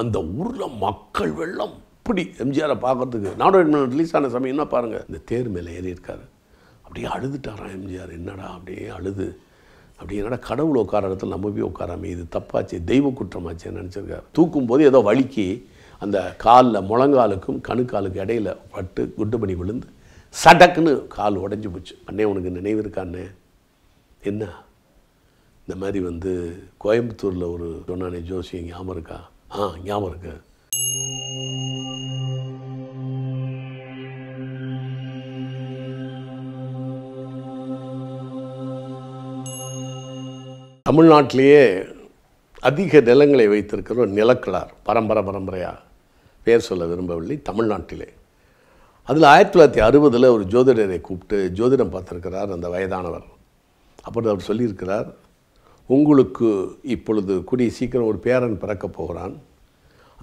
அந்த ஊரில் மக்கள் வெள்ளம் இப்படி எம்ஜிஆரை பார்க்கறதுக்கு நாடோடி ரிலீஸ் ஆன என்ன பாருங்கள் இந்த தேர் மேலே ஏறி இருக்காரு அப்படியே அழுதுட்டாரான் எம்ஜிஆர் என்னடா அப்படியே அழுது அப்படி என்னடா கடவுள் உட்கார இடத்துல நம்ம போய் உட்காராம இது தப்பாச்சு தெய்வ குற்றமாச்சு நினச்சிருக்காரு தூக்கும் போது ஏதோ வலிக்கு அந்த காலில் முழங்காலுக்கும் கணுக்காலுக்கு இடையில பட்டு குண்டு பண்ணி விழுந்து சடக்குன்னு கால் உடஞ்சி போச்சு அண்ணே உனக்கு நினைவு இருக்காண்ணே என்ன இந்த மாதிரி வந்து கோயம்புத்தூரில் ஒரு சொன்னானே ஜோசியம் ஞாபகம் இருக்கா ஆ ஞாபகம் இருக்கு தமிழ்நாட்டிலேயே அதிக நிலங்களை வைத்திருக்கிற ஒரு நிலக்கலார் பரம்பரை பரம்பரையாக பேர் சொல்ல விரும்பவில்லை தமிழ்நாட்டிலே அதில் ஆயிரத்தி தொள்ளாயிரத்தி அறுபதில் ஒரு ஜோதிடரை கூப்பிட்டு ஜோதிடம் பார்த்துருக்கிறார் அந்த வயதானவர் அப்படி அவர் சொல்லியிருக்கிறார் உங்களுக்கு இப்பொழுது கூடிய சீக்கிரம் ஒரு பேரன் பிறக்கப் போகிறான்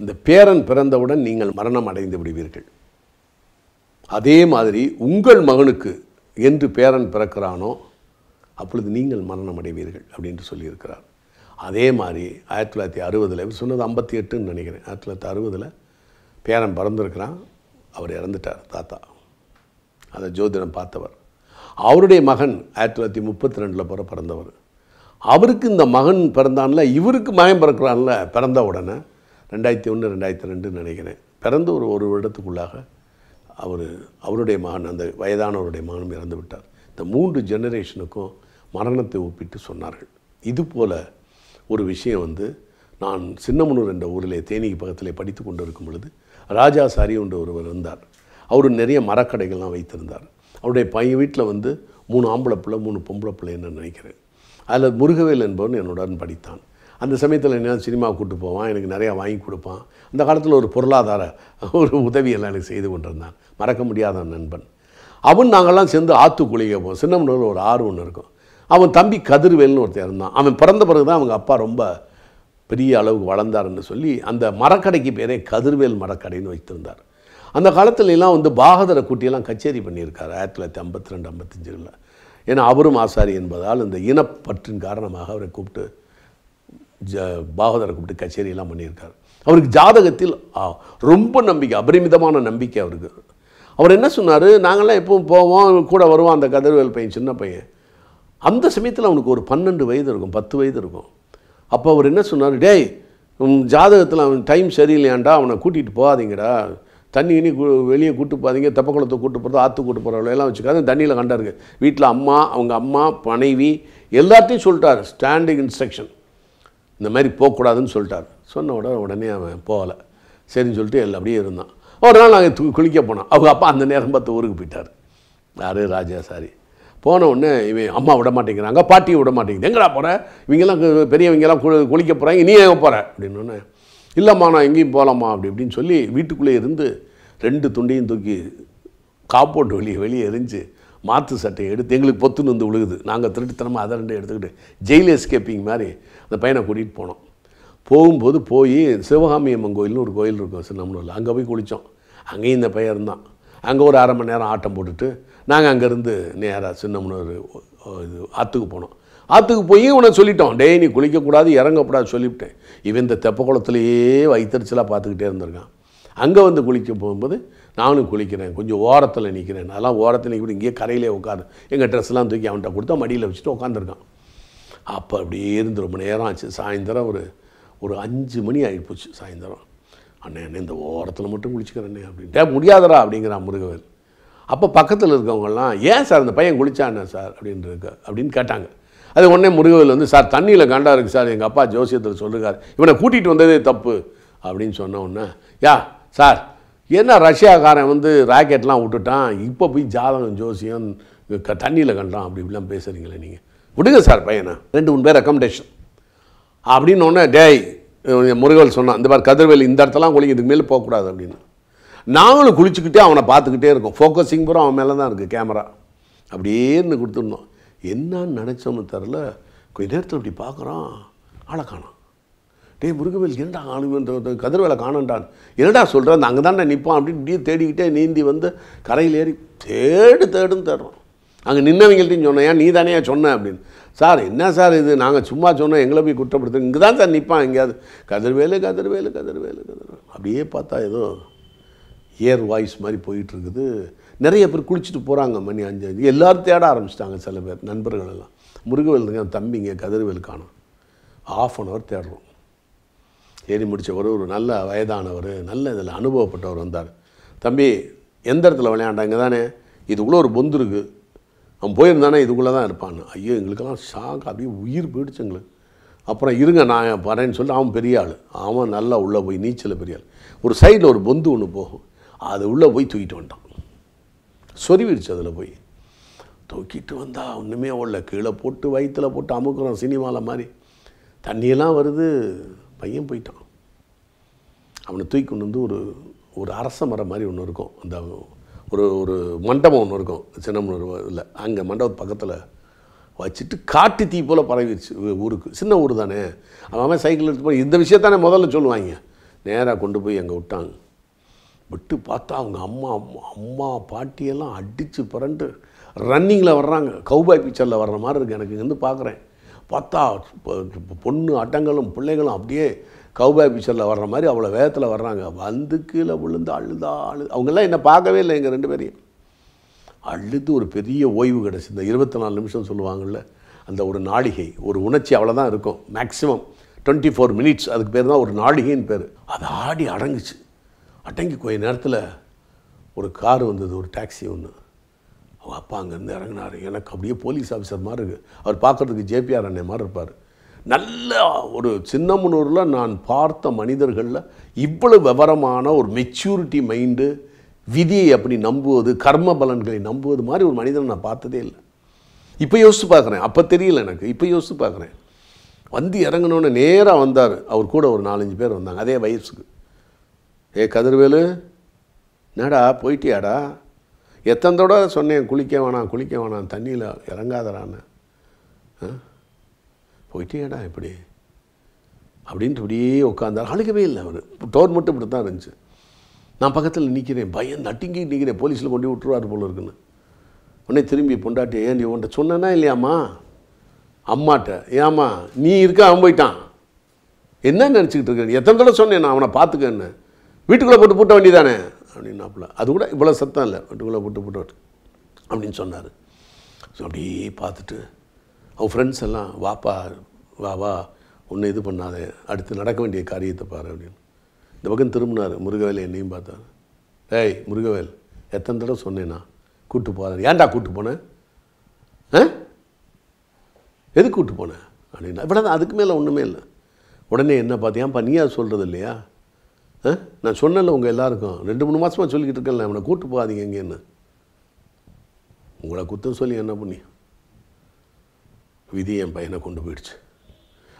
அந்த பேரன் பிறந்தவுடன் நீங்கள் மரணம் அடைந்து விடுவீர்கள் அதே மாதிரி உங்கள் மகனுக்கு என்று பேரன் பிறக்கிறானோ அப்பொழுது நீங்கள் மரணம் அடைவீர்கள் அப்படின்னு சொல்லியிருக்கிறார் அதே மாதிரி ஆயிரத்தி தொள்ளாயிரத்தி அறுபதில் இவர் சொன்னது ஐம்பத்தி எட்டுன்னு நினைக்கிறேன் ஆயிரத்தி தொள்ளாயிரத்தி அறுபதில் பேரன் பிறந்திருக்கிறான் அவர் இறந்துட்டார் தாத்தா அதை ஜோதிடம் பார்த்தவர் அவருடைய மகன் ஆயிரத்தி தொள்ளாயிரத்தி முப்பத்தி ரெண்டில் பிற பிறந்தவர் அவருக்கு இந்த மகன் பிறந்தான்ல இவருக்கு மகன் பிறக்கிறான்ல பிறந்த உடனே ரெண்டாயிரத்தி ஒன்று ரெண்டாயிரத்தி ரெண்டுன்னு நினைக்கிறேன் பிறந்து ஒரு ஒரு வருடத்துக்குள்ளாக அவர் அவருடைய மகன் அந்த வயதானவருடைய மகனும் இறந்து விட்டார் இந்த மூன்று ஜெனரேஷனுக்கும் மரணத்தை ஒப்பிட்டு சொன்னார்கள் இது போல் ஒரு விஷயம் வந்து நான் சின்னமனூர் என்ற ஊரில் தேனிக்கு பக்கத்தில் படித்து கொண்டு இருக்கும் பொழுது ராஜா சாரி ஒன்று ஒருவர் இருந்தார் அவர் நிறைய மரக்கடைகள்லாம் வைத்திருந்தார் அவருடைய பையன் வீட்டில் வந்து மூணு ஆம்பளை பிள்ளை மூணு பொம்பளை பிள்ளைன்னு நினைக்கிறேன் அதில் முருகவேல் என்பவன் என்னுடன் படித்தான் அந்த சமயத்தில் என்ன சினிமா கூப்பிட்டு போவான் எனக்கு நிறையா வாங்கி கொடுப்பான் அந்த காலத்தில் ஒரு பொருளாதார ஒரு உதவியெல்லாம் எனக்கு செய்து கொண்டிருந்தான் மறக்க முடியாத நண்பன் அவன் நாங்கள்லாம் சேர்ந்து ஆற்று குளிக்க போவோம் சின்னமனூரில் ஒரு ஆறு ஒன்று இருக்கும் அவன் தம்பி கதிர்வேல்னு ஒருத்தர் இருந்தான் அவன் பிறந்த பிறகு தான் அவங்க அப்பா ரொம்ப பெரிய அளவுக்கு வளர்ந்தாருன்னு சொல்லி அந்த மரக்கடைக்கு பேரே கதிர்வேல் மரக்கடைன்னு வைத்திருந்தார் அந்த காலத்துலலாம் வந்து பாகதர குட்டியெல்லாம் கச்சேரி பண்ணியிருக்கார் ஆயிரத்தி தொள்ளாயிரத்தி ஐம்பத்தி ரெண்டு ஐம்பத்தஞ்சுகளில் ஏன்னா அவரும் ஆசாரி என்பதால் இந்த இனப்பற்றின் காரணமாக அவரை கூப்பிட்டு ஜ பாகதரை கூப்பிட்டு கச்சேரியெல்லாம் பண்ணியிருக்கார் அவருக்கு ஜாதகத்தில் ரொம்ப நம்பிக்கை அபரிமிதமான நம்பிக்கை அவருக்கு அவர் என்ன சொன்னார் நாங்கள்லாம் எப்பவும் போவோம் கூட வருவோம் அந்த கதிர்வேல் பையன் சின்ன பையன் அந்த சமயத்தில் அவனுக்கு ஒரு பன்னெண்டு வயது இருக்கும் பத்து வயது இருக்கும் அப்போ அவர் என்ன சொன்னார் டேய் ஜாதகத்தில் அவன் டைம் சரியில்லையாண்டா அவனை கூட்டிகிட்டு போகாதீங்கடா தண்ணி இனி வெளியே கூட்டு போகாதீங்க தெப்பக்குளத்தை கூட்டு போகிறதோ ஆற்று கூட்டு போகிற எல்லாம் வச்சுக்காது தண்ணியில் கண்டாருக்கு வீட்டில் அம்மா அவங்க அம்மா மனைவி எல்லாத்தையும் சொல்லிட்டார் ஸ்டாண்டிங் இன்ஸ்ட்ரக்ஷன் இந்த மாதிரி போகக்கூடாதுன்னு சொல்லிட்டார் சொன்ன உடனே உடனே அவன் போகலை சரின்னு சொல்லிட்டு எல்லாம் அப்படியே இருந்தான் ஒரு நாள் நாங்கள் குளிக்க போனோம் அவங்க அப்பா அந்த நேரம் பார்த்து ஊருக்கு போயிட்டார் யார் ராஜா சாரி போன உடனே இவன் அம்மா விட மாட்டேங்கிறாங்க பாட்டியை விட மாட்டேங்குது எங்கடா போகிறேன் இவங்கெல்லாம் பெரியவங்கெல்லாம் குளி குளிக்க போகிறாங்க நீ எங்கே போகிற அப்படின்னு இல்லைம்மா நான் எங்கேயும் போகலாமா அப்படி இப்படின்னு சொல்லி வீட்டுக்குள்ளே இருந்து ரெண்டு துண்டையும் தூக்கி காப்போட்டு வெளியே வெளியே எரிஞ்சு மாற்று சட்டையை எடுத்து எங்களுக்கு பொத்துன்னு வந்து விழுகுது நாங்கள் திருட்டுத்தனமாக அதை ரெண்டு எடுத்துக்கிட்டு ஜெயில் எஸ்கேப்பிங் மாதிரி அந்த பையனை கூட்டிகிட்டு போனோம் போகும்போது போய் சிவகாமி அம்மன் கோயில்னு ஒரு கோயில் இருக்கும் சின்னம்னூரில் அங்கே போய் குளித்தோம் அங்கேயும் இந்த பையன் தான் அங்கே ஒரு அரை மணி நேரம் ஆட்டம் போட்டுட்டு நாங்கள் அங்கேருந்து நேராக சின்னம்னூர் இது ஆற்றுக்கு போனோம் ஆற்றுக்கு போய் உன சொல்லிட்டோம் டே நீ குளிக்கக்கூடாது இறங்கக்கூடாது சொல்லிவிட்டேன் இவன் இந்த தெப்ப குளத்துலேயே வைத்தறிச்சலாக பார்த்துக்கிட்டே இருந்திருக்கான் அங்கே வந்து குளிக்க போகும்போது நானும் குளிக்கிறேன் கொஞ்சம் ஓரத்தில் நிற்கிறேன் அதெல்லாம் ஓரத்தில் நிற்கிட்டு இங்கேயே கரையிலே உட்காரு எங்கள் ட்ரெஸ்லாம் தூக்கி அவன்கிட்ட கொடுத்தா மடியில் வச்சுட்டு உட்காந்துருக்கான் அப்போ அப்படியே இருந்து ரொம்ப நேரம் ஆச்சு சாயந்தரம் ஒரு ஒரு அஞ்சு மணி ஆகிப்போச்சு சாயந்தரம் அண்ணே அண்ணே இந்த ஓரத்தில் மட்டும் குளிச்சுக்கிறேண்ணே அப்படின்ட்டே முடியாதரா அப்படிங்கிறான் முருகவர் அப்போ பக்கத்தில் இருக்கவங்கலாம் ஏன் சார் அந்த பையன் குளிச்சாண்ணே சார் அப்படின்ட்டு இருக்க அப்படின்னு கேட்டாங்க அது உடனே முருகவில் வந்து சார் தண்ணியில் கண்டா இருக்குது சார் எங்கள் அப்பா ஜோசியத்தில் சொல்லுறாரு இவனை கூட்டிகிட்டு வந்ததே தப்பு அப்படின்னு சொன்ன உடனே யா சார் என்ன ரஷ்யாக்காரன் வந்து ராக்கெட்லாம் விட்டுட்டான் இப்போ போய் ஜாதகம் ஜோசியம் தண்ணியில் கண்டான் அப்படி இப்படிலாம் பேசுகிறீங்களே நீங்கள் விடுங்க சார் பையனை ரெண்டு மூணு பேர் ரெக்கமெண்டேஷன் அப்படின்னு ஒன்று டேய் முருகல் சொன்னான் இந்த மாதிரி கதிர்வேல் இந்த இடத்தெல்லாம் குளிங்க இதுக்கு மேலே போகக்கூடாது அப்படின்னு நாங்களும் குளிச்சுக்கிட்டே அவனை பார்த்துக்கிட்டே இருக்கோம் ஃபோக்கஸிங் பூரா அவன் மேலே தான் இருக்குது கேமரா அப்படியே கொடுத்துருந்தோம் என்னன்னு நினச்சோம்னு தெரில கொஞ்ச நேரத்தில் இப்படி பார்க்குறோம் ஆளை காணும் டே முருகவேல் என்னடா ஆளுவன் கதிர்வேலை காணண்டான் என்னடா சொல்கிறேன் அந்த அங்கே தான் நிற்பான் அப்படின்னு இப்படியே தேடிக்கிட்டே நீந்தி வந்து கரையில் ஏறி தேடு தேடும் தேடுறோம் அங்கே நின்னவங்கள்ட்டையும் சொன்னேன் ஏன் நீ தானே சொன்ன அப்படின்னு சார் என்ன சார் இது நாங்கள் சும்மா சொன்னோம் எங்களை போய் குற்றப்படுத்து இங்கே தான் சார் நிற்பான் எங்கேயாவது கதிர்வேலு கதிர்வேலு கதிர்வேலு கதிர்வேலு அப்படியே பார்த்தா ஏதோ ஏர் வாய்ஸ் மாதிரி போயிட்டுருக்குது நிறைய பேர் குளிச்சுட்டு போகிறாங்க மணி அஞ்சு அஞ்சு எல்லோரும் தேட ஆரம்பிச்சிட்டாங்க சில பேர் நண்பர்கள் எல்லாம் முருகவேலுங்க தம்பிங்க கதிர்வேல் காணும் ஆஃப் அன் ஹவர் தேடுறோம் ஏறி முடித்தவர் ஒரு நல்ல வயதானவர் நல்ல இதில் அனுபவப்பட்டவர் வந்தார் தம்பி எந்த இடத்துல விளையாண்டாங்க தானே இதுக்குள்ளே ஒரு பொந்து இருக்குது அவன் போயிருந்தானே இதுக்குள்ளே தான் இருப்பான் ஐயோ எங்களுக்கெல்லாம் ஷாக் அப்படியே உயிர் போயிடுச்சு எங்களுக்கு அப்புறம் இருங்க நான் வரேன்னு சொல்லி அவன் பெரிய ஆள் அவன் நல்லா உள்ளே போய் நீச்சல் பெரிய ஆள் ஒரு சைடில் ஒரு பொந்து ஒன்று போகும் அது உள்ளே போய் தூக்கிட்டு வந்துட்டான் சொறிவிடுச்சு அதில் போய் தூக்கிட்டு வந்தால் ஒன்றுமே உள்ள கீழே போட்டு வயிற்றில் போட்டு அமுக்குறான் சினிமாவில் மாதிரி தண்ணியெல்லாம் வருது பையன் போயிட்டான் அவனை தூக்கி கொண்டு வந்து ஒரு ஒரு அரச மரம் மாதிரி ஒன்று இருக்கும் அந்த ஒரு ஒரு மண்டபம் ஒன்று இருக்கும் சின்னமனூர் இல்லை அங்கே மண்டபத்து பக்கத்தில் வச்சுட்டு காட்டு தீ போல் பரவிடுச்சு ஊருக்கு சின்ன ஊர் தானே அவன் சைக்கிள் எடுத்து போய் இந்த விஷயத்தானே முதல்ல சொல்லுவாங்க நேராக கொண்டு போய் அங்கே விட்டாங்க விட்டு பார்த்தா அவங்க அம்மா அம்மா பாட்டியெல்லாம் அடித்து புரண்டு ரன்னிங்கில் வர்றாங்க கௌபாய் பிக்சரில் வர்ற மாதிரி இருக்குது எனக்கு இங்கேருந்து பார்க்குறேன் பார்த்தா பொண்ணு அட்டங்களும் பிள்ளைகளும் அப்படியே கௌபாய் பிக்சரில் வர்ற மாதிரி அவ்வளோ வேகத்தில் வர்றாங்க வந்து கீழே விழுந்து அழுதா அழு அவங்கெல்லாம் என்னை பார்க்கவே இல்லை எங்கள் ரெண்டு பேரையும் அழுது ஒரு பெரிய ஓய்வு கிடச்சி இந்த இருபத்தி நாலு நிமிஷம் சொல்லுவாங்கள்ல அந்த ஒரு நாளிகை ஒரு உணர்ச்சி அவ்வளோதான் இருக்கும் மேக்ஸிமம் டுவெண்ட்டி ஃபோர் மினிட்ஸ் அதுக்கு பேர் தான் ஒரு நாளிகைன்னு பேர் அது ஆடி அடங்குச்சு அடங்கி கொஞ்ச நேரத்தில் ஒரு கார் வந்தது ஒரு டாக்ஸி ஒன்று அவங்க அப்பா அங்கேருந்து இறங்கினார் எனக்கு அப்படியே போலீஸ் ஆஃபீஸர் மாதிரி இருக்குது அவர் பார்க்குறதுக்கு ஜேபிஆர் அண்ணே மாதிரி இருப்பார் நல்ல ஒரு சின்னமனூரில் நான் பார்த்த மனிதர்களில் இவ்வளவு விவரமான ஒரு மெச்சூரிட்டி மைண்டு விதியை அப்படி நம்புவது கர்ம பலன்களை நம்புவது மாதிரி ஒரு மனிதனை நான் பார்த்ததே இல்லை இப்போ யோசித்து பார்க்குறேன் அப்போ தெரியல எனக்கு இப்போ யோசித்து பார்க்குறேன் வந்து இறங்கினோன்னு நேராக வந்தார் அவர் கூட ஒரு நாலஞ்சு பேர் வந்தாங்க அதே வயசுக்கு ஏ கதிர்வேலு என்னடா போயிட்டியாடா எத்தனை தடவை சொன்னேன் குளிக்க வேணாம் குளிக்க வேணாம் தண்ணியில் இறங்காதரான்னு போயிட்டேடா இப்படி அப்படின்ட்டு இப்படியே உட்காந்தார் அழுகவே இல்லை அவர் டோர் மட்டும் இப்படி தான் இருந்துச்சு நான் பக்கத்தில் நிற்கிறேன் பயம் நட்டிங்கி நிற்கிறேன் போலீஸில் கொண்டு விட்டுருவார் போல இருக்குன்னு உடனே திரும்பி பொண்டாட்டி ஏன் நீ உன்ட்ட சொன்னா இல்லையாம்மா அம்மாட்ட ஏம்மா நீ இருக்க அவன் போயிட்டான் என்ன நினச்சிக்கிட்டு இருக்கேன் எத்தனை தடவை சொன்னேன் நான் அவனை பார்த்துக்கன்னு வீட்டுக்குள்ளே போட்டு பூட்ட வேண்டியதானே அப்படின்னாப்புல அது கூட இவ்வளோ சத்தம் இல்லை வீட்டுக்குள்ளே போட்டு போட்டு அப்படின்னு சொன்னார் ஸோ அப்படியே பார்த்துட்டு அவன் ஃப்ரெண்ட்ஸ் எல்லாம் வாப்பா வா வா ஒன்று இது பண்ணாத அடுத்து நடக்க வேண்டிய காரியத்தை பாரு அப்படின்னு இந்த பக்கம் திரும்பினார் முருகவேல் என்னையும் பார்த்தார் ஏய் முருகவேல் எத்தனை தடவை சொன்னேன்னா கூப்பிட்டு போகிறேன் ஏன்டா கூப்பிட்டு போனேன் ஆ எது கூப்பிட்டு போனேன் அப்படின்னா இப்படி அதுக்கு மேலே ஒன்றுமே இல்லை உடனே என்ன பார்த்து பண்ணியா நீயா சொல்கிறது இல்லையா நான் சொன்னல உங்கள் எல்லாருக்கும் ரெண்டு மூணு மாதமாக சொல்லிக்கிட்டு இருக்கேன்ல அவனை கூப்பிட்டு போகாதீங்க எங்கேன்னு உங்களை குத்தம் சொல்லி என்ன பண்ணி விதி என் பையனை கொண்டு போயிடுச்சு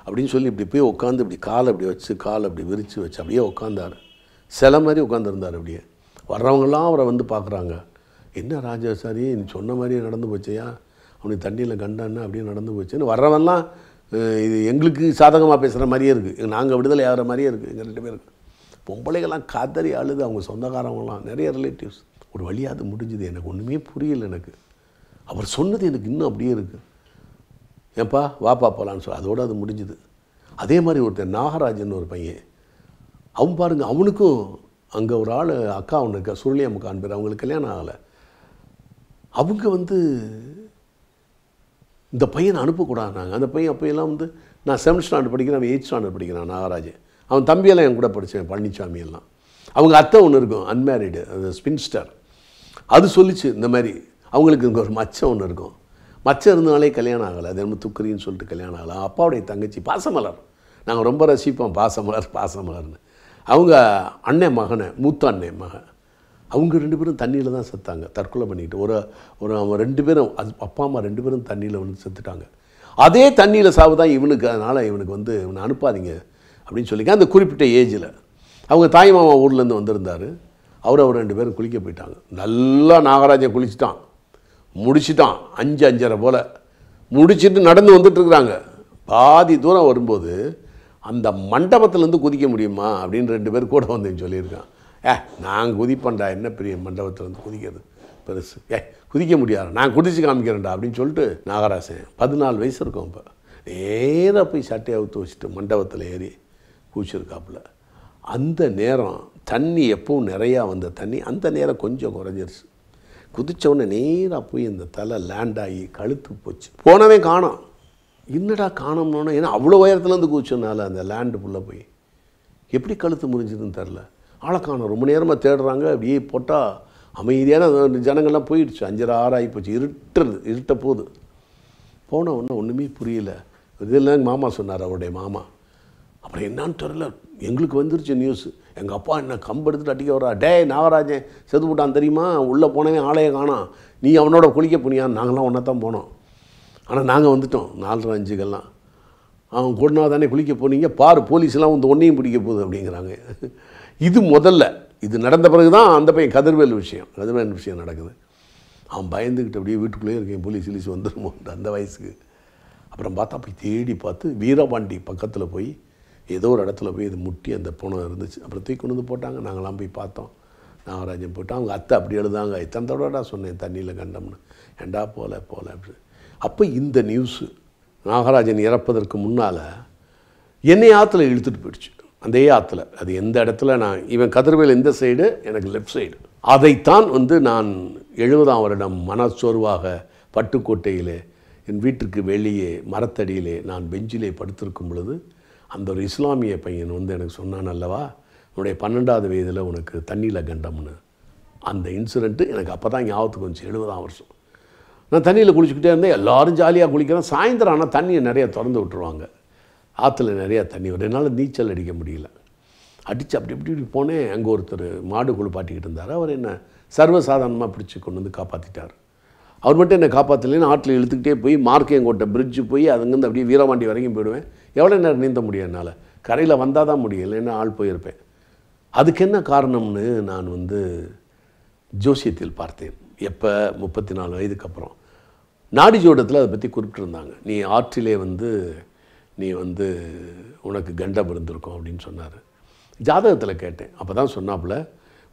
அப்படின்னு சொல்லி இப்படி போய் உட்காந்து இப்படி காலை அப்படி வச்சு காலை அப்படி விரித்து வச்சு அப்படியே உட்காந்தார் சிலை மாதிரி உட்காந்துருந்தார் அப்படியே வர்றவங்களாம் அவரை வந்து பார்க்குறாங்க என்ன ராஜா நீ சொன்ன மாதிரியே நடந்து போச்சையா அவனுக்கு தண்ணியில் கண்டான்னு அப்படியே நடந்து போச்சுன்னு வர்றவன்லாம் இது எங்களுக்கு சாதகமாக பேசுகிற மாதிரியே இருக்குது நாங்கள் விடுதலை ஆகிற மாதிரியே இருக்குது எங்கள் ரெண்டு பேருக்கு பொம்பளைகள்லாம் கதறி அழுது அவங்க சொந்தக்காரவங்களாம் நிறைய ரிலேட்டிவ்ஸ் ஒரு வழியாக அது முடிஞ்சுது எனக்கு ஒன்றுமே புரியல எனக்கு அவர் சொன்னது எனக்கு இன்னும் அப்படியே இருக்குது ஏன்பா வாப்பா போகலான்னு சொல்லி அதோடு அது முடிஞ்சுது அதே மாதிரி ஒருத்தர் நாகராஜன் ஒரு பையன் அவன் பாருங்கள் அவனுக்கும் அங்கே ஒரு ஆள் அக்கா ஒன்று இருக்கா சுருளி பேர் அவங்களுக்கு கல்யாணம் ஆகலை அவங்க வந்து இந்த பையனை அனுப்பக்கூடாதுனாங்க அந்த பையன் அப்பையெல்லாம் வந்து நான் செவன்த் ஸ்டாண்டர்ட் படிக்கிறேன் அவன் எயிட் ஸ்டாண்டர்ட் படிக்கிறான் நாகராஜன் அவன் தம்பியெல்லாம் என் கூட படித்தேன் பழனிசாமி எல்லாம் அவங்க அத்தை ஒன்று இருக்கும் அன்மேரிடு அது ஸ்பின்ஸ்டர் அது சொல்லிச்சு இந்த மாதிரி அவங்களுக்கு இங்கே ஒரு மச்சம் ஒன்று இருக்கும் மச்சம் இருந்தாலே கல்யாணம் ஆகலை அது என்ன துக்கரின்னு சொல்லிட்டு கல்யாணம் ஆகலாம் அப்பாவுடைய தங்கச்சி பாசமலர் நாங்கள் ரொம்ப ரசிப்போம் பாசமலர் பாசமலர்னு அவங்க அண்ணன் மகனை மூத்த அண்ணன் மகன் அவங்க ரெண்டு பேரும் தண்ணியில் தான் செத்தாங்க தற்கொலை பண்ணிக்கிட்டு ஒரு ஒரு அவன் ரெண்டு பேரும் அது அப்பா அம்மா ரெண்டு பேரும் தண்ணியில் வந்து செத்துட்டாங்க அதே தண்ணியில் சாவு தான் இவனுக்கு அதனால் இவனுக்கு வந்து இவனை அனுப்பாதீங்க அப்படின்னு சொல்லிக்க அந்த குறிப்பிட்ட ஏஜில் அவங்க தாய் மாமா ஊர்லேருந்து வந்திருந்தார் அவர் அவர் ரெண்டு பேரும் குளிக்க போயிட்டாங்க நல்லா நாகராஜன் குளிச்சுட்டான் முடிச்சிட்டான் அஞ்சு அஞ்சரை போல் முடிச்சுட்டு நடந்து வந்துட்டுருக்குறாங்க பாதி தூரம் வரும்போது அந்த மண்டபத்துலேருந்து குதிக்க முடியுமா அப்படின்னு ரெண்டு பேர் கூட வந்தேன்னு சொல்லியிருக்கான் ஏ நான் குதிப்பேன்டா என்ன பெரிய மண்டபத்துலேருந்து குதிக்கிறது பெருசு ஏ குதிக்க முடியாது நான் குதிச்சு காமிக்கிறேன்டா அப்படின்னு சொல்லிட்டு நாகராசன் பதினாலு வயசு இருக்கும் இப்போ நேராக போய் சட்டையை அவுத்து வச்சுட்டு மண்டபத்தில் ஏறி பூச்சிருக்காப்புல அந்த நேரம் தண்ணி எப்பவும் நிறையா வந்த தண்ணி அந்த நேரம் கொஞ்சம் குறைஞ்சிருச்சு குதித்தவுடனே நேராக போய் இந்த தலை லேண்ட் ஆகி கழுத்து போச்சு போனவே காணும் என்னடா காணோம்னா ஏன்னா அவ்வளோ உயரத்துலேருந்து குதிச்சோனால அந்த லேண்டுக்குள்ளே போய் எப்படி கழுத்து முறிஞ்சதுன்னு தெரில ஆளை காணும் ரொம்ப நேரமாக தேடுறாங்க அப்படியே போட்டால் அமைதியான ஜனங்கள்லாம் போயிடுச்சு அஞ்சரை ஆறு ஆகி போச்சு இருட்டுறது இருட்ட போகுது போன ஒன்று ஒன்றுமே புரியல இதெல்லாம் மாமா சொன்னார் அவருடைய மாமா அப்புறம் என்னான்னு தெரில எங்களுக்கு வந்துருச்சு நியூஸ் எங்கள் அப்பா என்ன கம்பெடுத்துட்டு அடிக்க வரா டே நாகராஜன் செது போட்டான் தெரியுமா உள்ளே போனவன் ஆலையை காணாம் நீ அவனோட குளிக்க போனியா நாங்களாம் ஒன்றா தான் போனோம் ஆனால் நாங்கள் வந்துட்டோம் நாலரை அஞ்சுக்கெல்லாம் அவன் கூடனா தானே குளிக்க போனீங்க பாரு போலீஸ்லாம் வந்து ஒன்றையும் பிடிக்க போகுது அப்படிங்கிறாங்க இது முதல்ல இது நடந்த பிறகு தான் அந்த பையன் கதிர்வேல் விஷயம் கதிர்வேல் விஷயம் நடக்குது அவன் பயந்துக்கிட்டு அப்படியே வீட்டுக்குள்ளேயே இருக்கேன் போலீஸ் கிலீஸ் வந்துடுமோ அந்த வயசுக்கு அப்புறம் பார்த்தா அப்படி தேடி பார்த்து வீரபாண்டி பக்கத்தில் போய் ஏதோ ஒரு இடத்துல போய் இது முட்டி அந்த பூனை இருந்துச்சு அப்புறம் தூக்கி கொண்டு வந்து போட்டாங்க நாங்களாம் போய் பார்த்தோம் நாகராஜன் போயிட்டு அவங்க அத்தை அப்படி எழுதாங்க இத்தனை தடவைடா சொன்னேன் தண்ணியில் கண்டம்னு ஏண்டா போகல போல அப்படின்னு அப்போ இந்த நியூஸு நாகராஜன் இறப்பதற்கு முன்னால் என்னை ஆற்றுல இழுத்துட்டு போயிடுச்சு அதே ஆற்றுல அது எந்த இடத்துல நான் இவன் கதிர்வேல் இந்த சைடு எனக்கு லெஃப்ட் சைடு அதைத்தான் வந்து நான் எழுபதாம் வருடம் மனச்சோர்வாக பட்டுக்கோட்டையிலே என் வீட்டிற்கு வெளியே மரத்தடியிலே நான் பெஞ்சிலே படுத்திருக்கும் பொழுது அந்த ஒரு இஸ்லாமிய பையன் வந்து எனக்கு சொன்னான் அல்லவா உன்னுடைய பன்னெண்டாவது வயதில் உனக்கு தண்ணியில் கண்டம்னு அந்த இன்சிடென்ட்டு எனக்கு அப்போ தான் ஞாபகத்துக்கு வந்துச்சு எழுபதாம் வருஷம் நான் தண்ணியில் குளிச்சுக்கிட்டே இருந்தேன் எல்லோரும் ஜாலியாக குளிக்கிறேன் சாயந்தரம் ஆனால் தண்ணியை நிறையா திறந்து விட்டுருவாங்க ஆற்றுல நிறையா தண்ணி வரும் என்னால் நீச்சல் அடிக்க முடியல அடித்து அப்படி இப்படி இப்படி போனேன் அங்கே ஒருத்தர் மாடு குளிப்பாட்டிக்கிட்டு இருந்தார் அவர் என்ன சர்வசாதாரணமாக பிடிச்சி கொண்டு வந்து காப்பாற்றிட்டார் அவர் மட்டும் என்னை காப்பாற்றலைன்னு ஆற்றில் இழுத்துக்கிட்டே போய் மார்க்கேங்கோட்டை பிரிட்ஜு போய் அதுங்கேருந்து அப்படியே வீரவாண்டி வரைக்கும் போயிடுவேன் எவ்வளோ நேரம் நீந்த முடியும் என்னால் கரையில் வந்தால் தான் முடியும் இல்லைன்னா ஆள் போயிருப்பேன் அதுக்கு என்ன காரணம்னு நான் வந்து ஜோசியத்தில் பார்த்தேன் எப்போ முப்பத்தி நாலு வயதுக்கு அப்புறம் நாடி ஜோடத்தில் அதை பற்றி குறிப்பிட்டிருந்தாங்க நீ ஆற்றிலே வந்து நீ வந்து உனக்கு கண்டம் இருந்திருக்கும் அப்படின்னு சொன்னார் ஜாதகத்தில் கேட்டேன் அப்போ தான் சொன்னாப்புல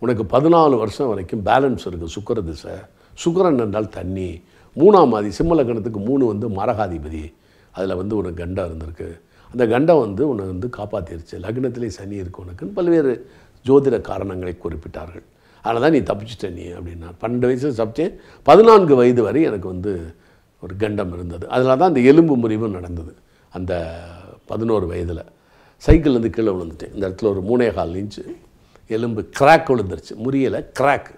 உனக்கு பதினாலு வருஷம் வரைக்கும் பேலன்ஸ் இருக்குது சுக்கர திசை சுக்கரன் என்றால் தண்ணி மூணாம் ஆதி சிம்மலக்கணத்துக்கு மூணு வந்து மரகாதிபதி அதில் வந்து ஒரு கண்டம் இருந்திருக்கு அந்த கண்டம் வந்து உன்னை வந்து காப்பாற்றிருச்சு லக்னத்திலே சனி இருக்கு உனக்குன்னு பல்வேறு ஜோதிட காரணங்களை குறிப்பிட்டார்கள் அதனால் தான் நீ தப்பிச்சிட்ட நீ அப்படின்னா பன்னெண்டு வயசில் சப்பிச்சேன் பதினான்கு வயது வரை எனக்கு வந்து ஒரு கண்டம் இருந்தது அதில் தான் அந்த எலும்பு முறிவும் நடந்தது அந்த பதினோரு வயதில் சைக்கிள்லேருந்து கீழே விழுந்துட்டேன் இந்த இடத்துல ஒரு மூணே கால் இன்ச்சு எலும்பு கிராக் விழுந்துருச்சு முறியலை கிராக்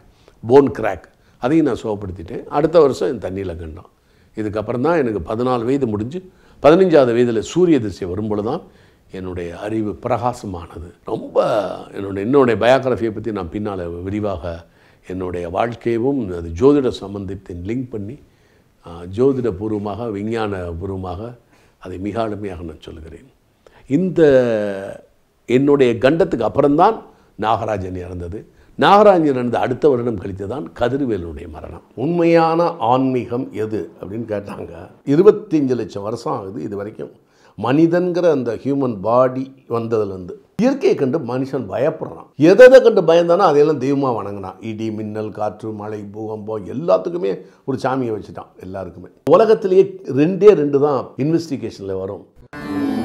போன் கிராக் அதையும் நான் சோகப்படுத்திட்டேன் அடுத்த வருஷம் என் தண்ணியில் கண்டோம் இதுக்கப்புறம் தான் எனக்கு பதினாலு வயது முடிஞ்சு பதினஞ்சாவது வயதில் சூரிய திசை வரும்பொழுது தான் என்னுடைய அறிவு பிரகாசமானது ரொம்ப என்னுடைய என்னுடைய பயோகிராஃபியை பற்றி நான் பின்னால் விரிவாக என்னுடைய வாழ்க்கையவும் அது ஜோதிட சம்பந்தத்தின் லிங்க் பண்ணி ஜோதிட பூர்வமாக விஞ்ஞான பூர்வமாக அதை மிக அழுமையாக நான் சொல்கிறேன் இந்த என்னுடைய கண்டத்துக்கு அப்புறம்தான் நாகராஜன் இறந்தது நாகராஜன் நடந்த அடுத்த வருடம் கழித்து தான் கதிர்வேலுடைய மரணம் உண்மையான ஆன்மீகம் எது அப்படின்னு கேட்டாங்க இருபத்தஞ்சு லட்சம் வருஷம் ஆகுது இது வரைக்கும் மனிதன்கிற அந்த ஹியூமன் பாடி வந்ததுலேருந்து இயற்கையை கண்டு மனுஷன் பயப்படுறான் எதை எதை கண்டு பயந்தானோ அதையெல்லாம் தெய்வமாக வணங்கினான் இடி மின்னல் காற்று மழை பூகம்பம் எல்லாத்துக்குமே ஒரு சாமியை வச்சுட்டான் எல்லாருக்குமே உலகத்திலேயே ரெண்டே ரெண்டு தான் இன்வெஸ்டிகேஷனில் வரும்